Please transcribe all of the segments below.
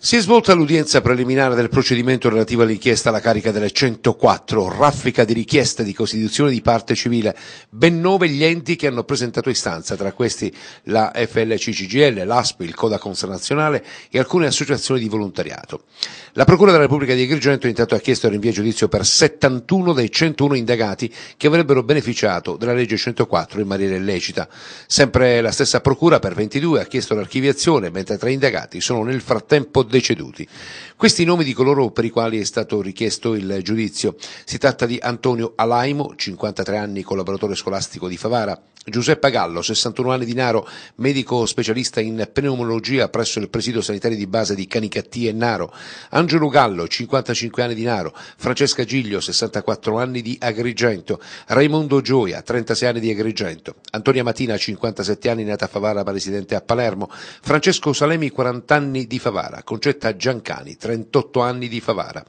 Si è svolta l'udienza preliminare del procedimento relativo all'inchiesta alla carica delle 104, raffica di richieste di costituzione di parte civile, ben nove gli enti che hanno presentato istanza, tra questi la FLCCGL, l'ASPI, il Codacons Nazionale e alcune associazioni di volontariato. La Procura della Repubblica di Agrigento intanto ha chiesto il rinvio a giudizio per 71 dei 101 indagati che avrebbero beneficiato della legge 104 in maniera illecita. Sempre la stessa Procura per 22 ha chiesto l'archiviazione, mentre tre indagati sono nel frattempo deceduti. Questi i nomi di coloro per i quali è stato richiesto il giudizio. Si tratta di Antonio Alaimo, 53 anni, collaboratore scolastico di Favara, Giuseppe Gallo, 61 anni di Naro, medico specialista in pneumologia presso il presidio sanitario di base di Canicattì e Naro, Angelo Gallo, 55 anni di Naro, Francesca Giglio, 64 anni di Agrigento, Raimondo Gioia, 36 anni di Agrigento, Antonia Matina, 57 anni, nata a Favara ma residente a Palermo, Francesco Salemi, 40 anni di Favara, Concetta Giancani, 38 anni di Favara,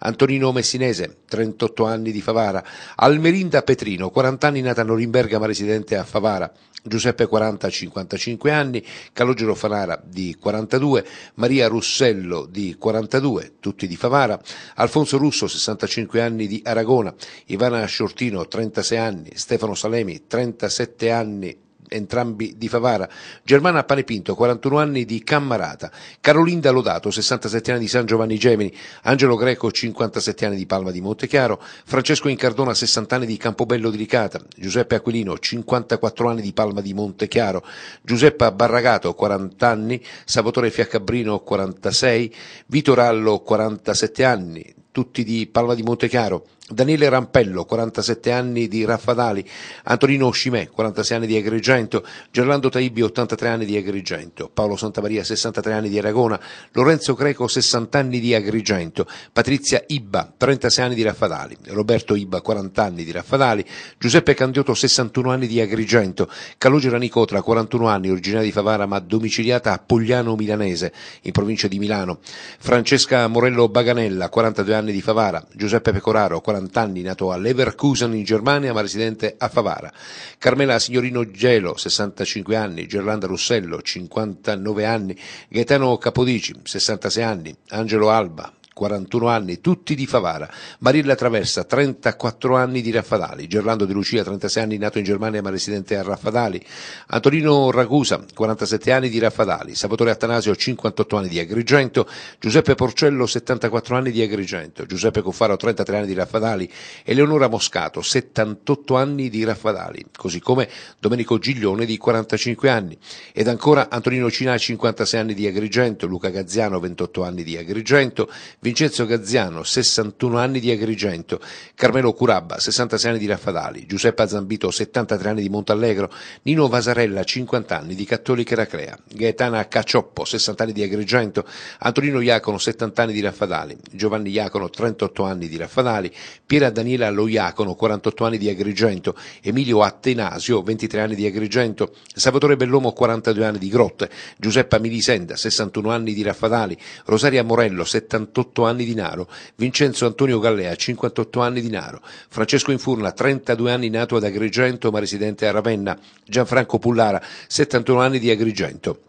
Antonino Messinese, 38 anni di Favara, Almerinda Petrino, 40 anni, nata a Norimberga ma residente a a Favara. Giuseppe 40, 55 anni, Calogero Fanara di 42, Maria Russello di 42, tutti di Favara, Alfonso Russo 65 anni di Aragona, Ivana Sciortino 36 anni, Stefano Salemi 37 anni entrambi di Favara, Germana Panepinto, 41 anni di Cammarata, Carolinda Lodato, 67 anni di San Giovanni Gemini, Angelo Greco, 57 anni di Palma di Montechiaro, Francesco Incardona, 60 anni di Campobello di Ricata. Giuseppe Aquilino, 54 anni di Palma di Montechiaro, Giuseppa Barragato, 40 anni, Salvatore Fiaccabrino, 46, Vito Rallo, 47 anni, tutti di Palma di Montechiaro, Daniele Rampello, 47 anni di Raffadali, Antonino Scimè, 46 anni di Agrigento, Gerlando Taibbi, 83 anni di Agrigento, Paolo Santamaria, 63 anni di Aragona, Lorenzo Creco, 60 anni di Agrigento, Patrizia Ibba, 36 anni di Raffadali, Roberto Ibba, 40 anni di Raffadali, Giuseppe Candiotto, 61 anni di Agrigento, Calogera Nicotra, 41 anni, originaria di Favara ma domiciliata a Pogliano Milanese, in provincia di Milano, Francesca Morello Baganella, 42 anni di Favara, Giuseppe Pecoraro, 40 40 anni, nato a Leverkusen in Germania ma residente a Favara. Carmela Signorino Gelo, 65 anni, Gerlanda Russello, 59 anni, Gaetano Capodici, 66 anni, Angelo Alba, 41 anni, tutti di Favara, Marilla Traversa, 34 anni di Raffadali, Gerlando De Lucia, 36 anni, nato in Germania ma residente a Raffadali, Antonino Ragusa, 47 anni di Raffadali, Salvatore Attanasio, 58 anni di Agrigento, Giuseppe Porcello, 74 anni di Agrigento, Giuseppe Cuffaro, 33 anni di Raffadali, Eleonora Moscato, 78 anni di Raffadali, così come Domenico Giglione di 45 anni, ed ancora Antonino Cina, 56 anni di Agrigento, Luca Gazziano, 28 anni di Agrigento, Vincenzo Gazziano, 61 anni di Agrigento, Carmelo Curabba, 66 anni di Raffadali, Giuseppe Zambito, 73 anni di Montallegro, Nino Vasarella, 50 anni di Cattolica Eraclea, Gaetana Cacioppo, 60 anni di Agrigento, Antonino Iacono, 70 anni di Raffadali, Giovanni Iacono, 38 anni di Raffadali, Piera Daniela Lo Iacono, 48 anni di Agrigento, Emilio Attenasio, 23 anni di Agrigento, Salvatore Bellomo, 42 anni di Grotte, Giuseppa Milisenda, 61 anni di Raffadali, Rosaria Morello, 78 48 anni di Naro, Vincenzo Antonio Gallea, 58 anni di Naro, Francesco Infurna, 32 anni nato ad Agrigento ma residente a Ravenna, Gianfranco Pullara, 71 anni di Agrigento.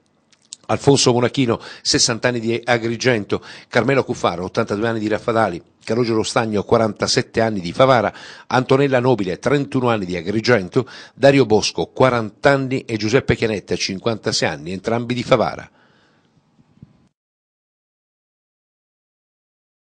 Alfonso Monachino, 60 anni di Agrigento, Carmelo Cuffaro, 82 anni di Raffadali, Calogero Stagno, 47 anni di Favara, Antonella Nobile, 31 anni di Agrigento, Dario Bosco, 40 anni e Giuseppe Chianetta, 56 anni, entrambi di Favara.